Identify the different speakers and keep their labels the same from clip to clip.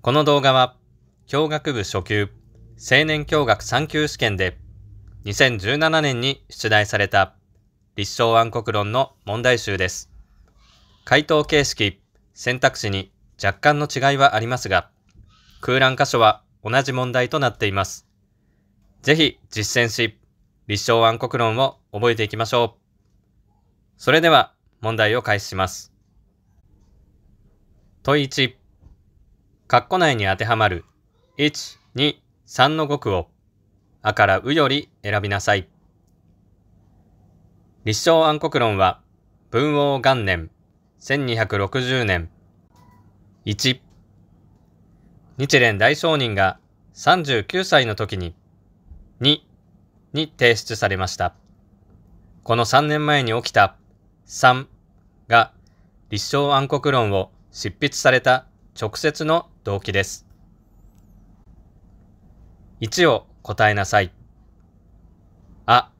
Speaker 1: この動画は、教学部初級、青年教学3級試験で、2017年に出題された、立正暗黒論の問題集です。回答形式、選択肢に若干の違いはありますが、空欄箇所は同じ問題となっています。ぜひ実践し、立正暗黒論を覚えていきましょう。それでは問題を開始します。問1括弧内に当てはまる1、2、3の語句をあからうより選びなさい。立正暗黒論は文王元年1260年1日蓮大聖人が39歳の時に2に提出されました。この3年前に起きた3が立正暗黒論を執筆された直接の動機です。1を答えなさい。あ、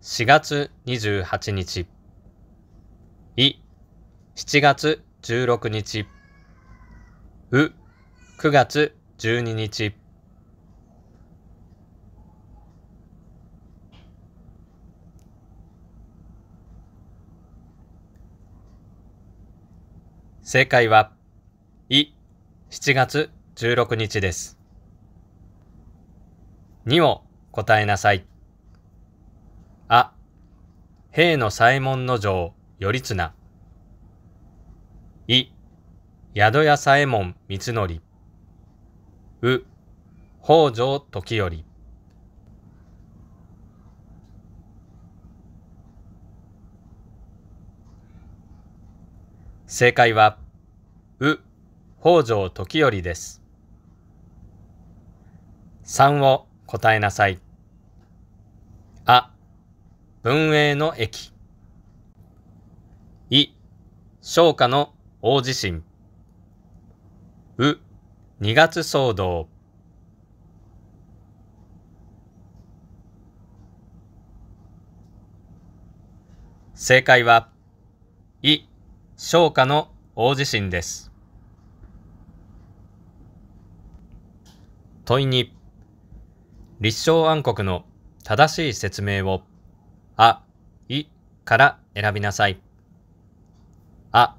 Speaker 1: 4月28日。い、7月16日。う、9月12日。正解は、い、7月16日です。2を答えなさい。あ、兵の左衛門の城、頼綱。い、宿屋左衛門光則。う、北条時頼。正解は、う、北条時頼です。3を答えなさい。あ、文英の駅。い、商家の大地震。う、二月騒動。正解は、い、商家の大地震です。問いに、立正暗黒の正しい説明を、あ、いから選びなさい。あ、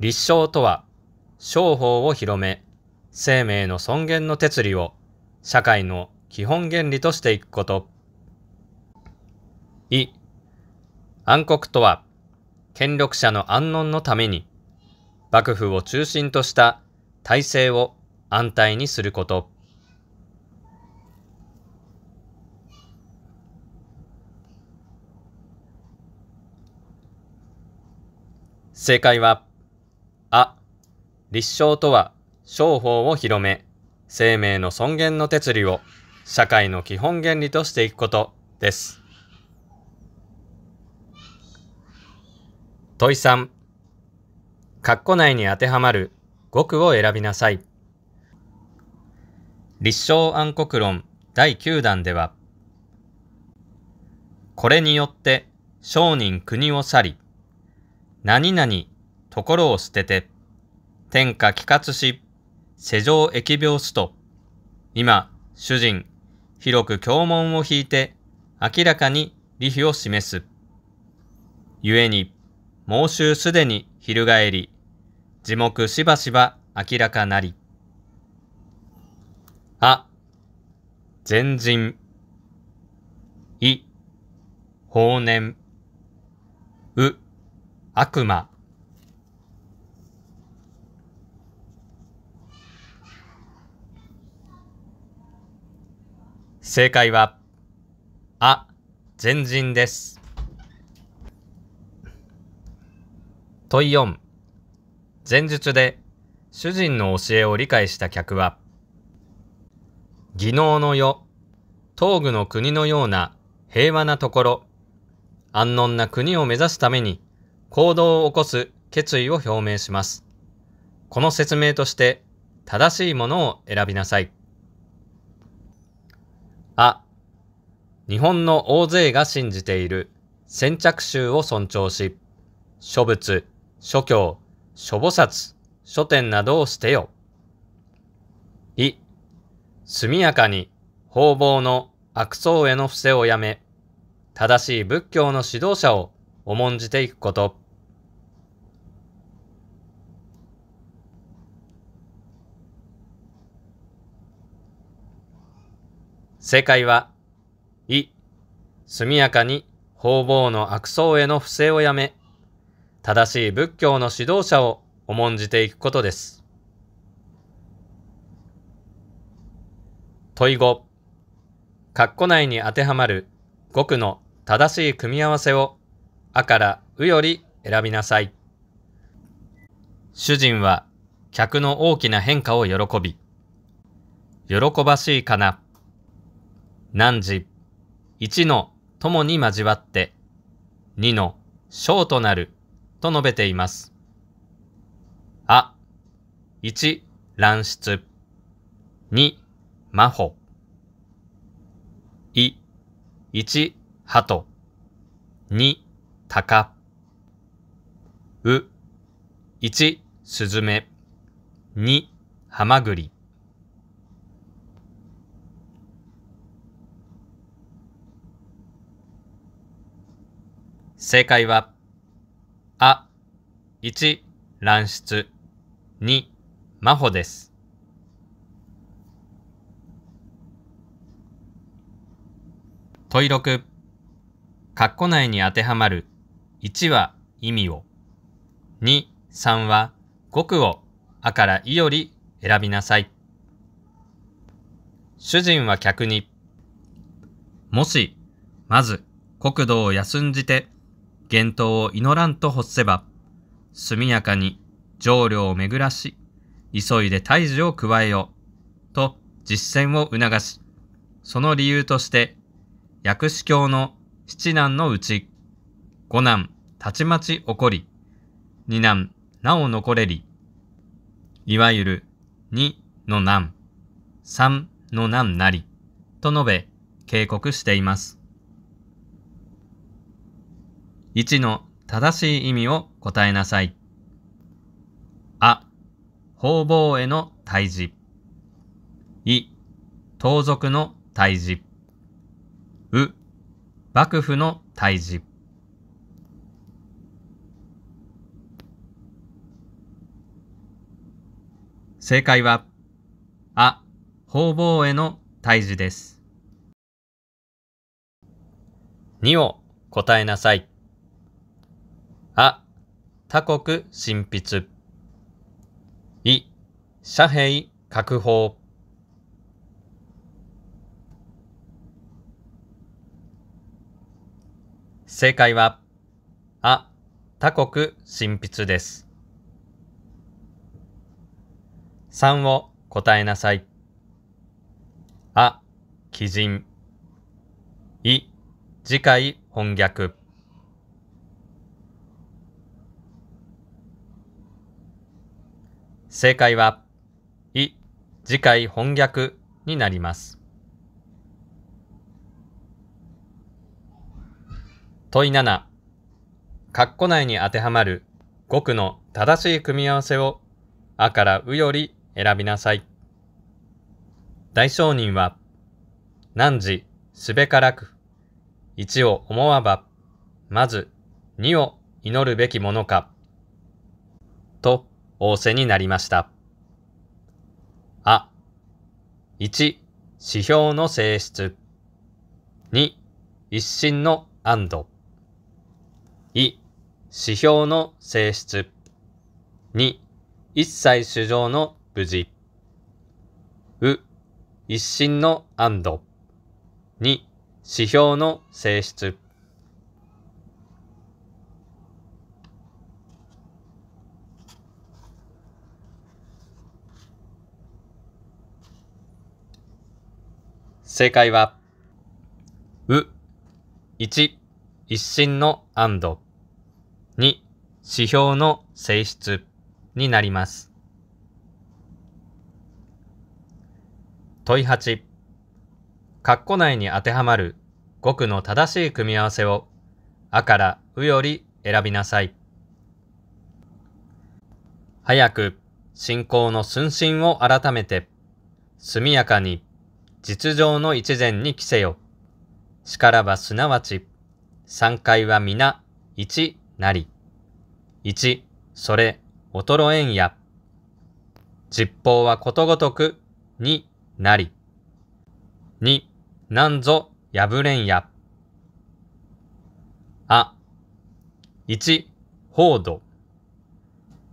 Speaker 1: 立正とは、商法を広め、生命の尊厳の哲理を社会の基本原理としていくこと。い、暗黒とは、権力者の安穏のために、幕府を中心とした体制を安泰にすること。正解は、あ、立証とは、商法を広め、生命の尊厳の哲理を社会の基本原理としていくことです。問い3、括弧内に当てはまる語句を選びなさい。立証暗黒論第9弾では、これによって商人国を去り、何々ところを捨てて、天下帰活し、世上疫病すと、今、主人、広く教文を引いて、明らかに利非を示す。故に、猛衆すでに翻り、地目しばしば明らかなり。あ、前人。い、法年。う、悪魔。正解は、あ、前人です。問4。前述で主人の教えを理解した客は、技能の世、東具の国のような平和なところ、安穏な国を目指すために行動を起こす決意を表明します。この説明として正しいものを選びなさい。あ、日本の大勢が信じている先着衆を尊重し、諸仏、諸教、諸菩薩、書店などを捨てよ。い、速やかに方々の悪僧への伏せをやめ、正しい仏教の指導者を重んじていくこと。正解は、い、速やかに方々の悪僧への不正をやめ、正しい仏教の指導者を重んじていくことです。問い5、ッコ内に当てはまる5句の正しい組み合わせをあからうより選びなさい。主人は客の大きな変化を喜び、喜ばしいかな。何時、1の友に交わって、2の小となると述べています。あ、1、乱出。2、まほ。い、いち。はと。に。たか。う、いち。すずめ。に。はまぐり。正解は、あ、い1、卵室、に。魔法です。問い6。括弧内に当てはまる1は意味を、2、3は語句をあからいより選びなさい。主人は客に、もし、まず、国土を休んじて、厳冬を祈らんと欲せば、速やかに上領を巡らし、急いで退治を加えよう、と実践を促し、その理由として薬師教の七男のうち、五男、たちまち起こり、二男、なお残れり、いわゆる、二の難、三の難なり、と述べ、警告しています。一の正しい意味を答えなさい。あ、方々への退治。い、盗賊の退治。幕府の退治正解はあ方々への退治です2を答えなさいあ他国新筆い遮蔽確保正解は、あ、他国神筆です。3を答えなさい。あ、鬼人。い、次回翻訳。正解は、い、次回翻訳になります。問い7、括弧内に当てはまる語句の正しい組み合わせをあからうより選びなさい。大商人は、何時、すべからく、1を思わば、まず、2を祈るべきものか、と仰せになりました。あ、1、指標の性質、2、一心の安堵。い、指標の性質。2、一切主張の無事。う、一心の安堵。2、指標の性質。正解は、う、一、一心の安堵。指標の性質になります。問い8、括弧内に当てはまる語句の正しい組み合わせを、あからうより選びなさい。早く信仰の寸心を改めて、速やかに実情の一善に着せよ。しからばすなわち、三回は皆一なり。1、それ、衰えんや。実法はことごとく、になり。2、なんぞ、破れんや。あ、1、報道。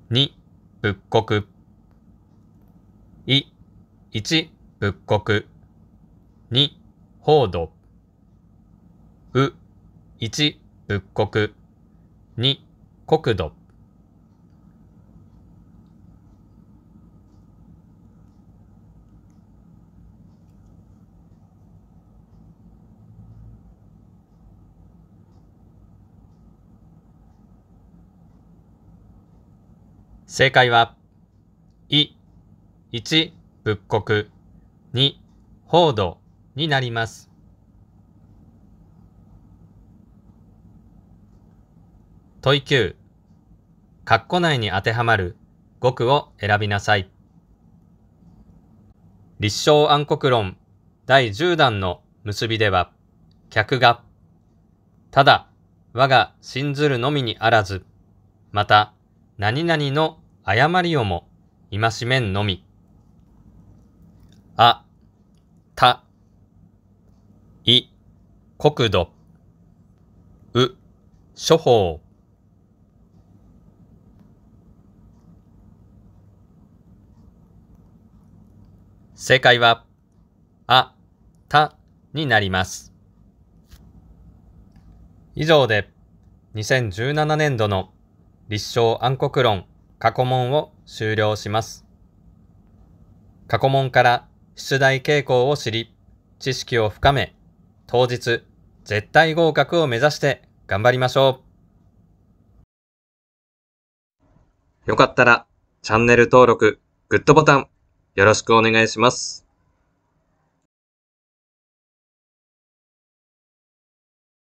Speaker 1: 2、仏国。い、1、仏国。2、報道。う、1、仏国。2、国土。正解は、い、1、仏国、2、報道になります。問い9、括弧内に当てはまる語句を選びなさい。立証暗黒論第10弾の結びでは、客が、ただ、我が信ずるのみにあらず、また、何々の誤りをも、戒めんのみ。あ、た、い、国土、う、処方。正解は、あ、たになります。以上で、2017年度の立証暗黒論過去問を終了します。過去問から出題傾向を知り、知識を深め、当日、絶対合格を目指して頑張りましょう。よかったら、チャンネル登録、グッドボタン、よろしくお願いします。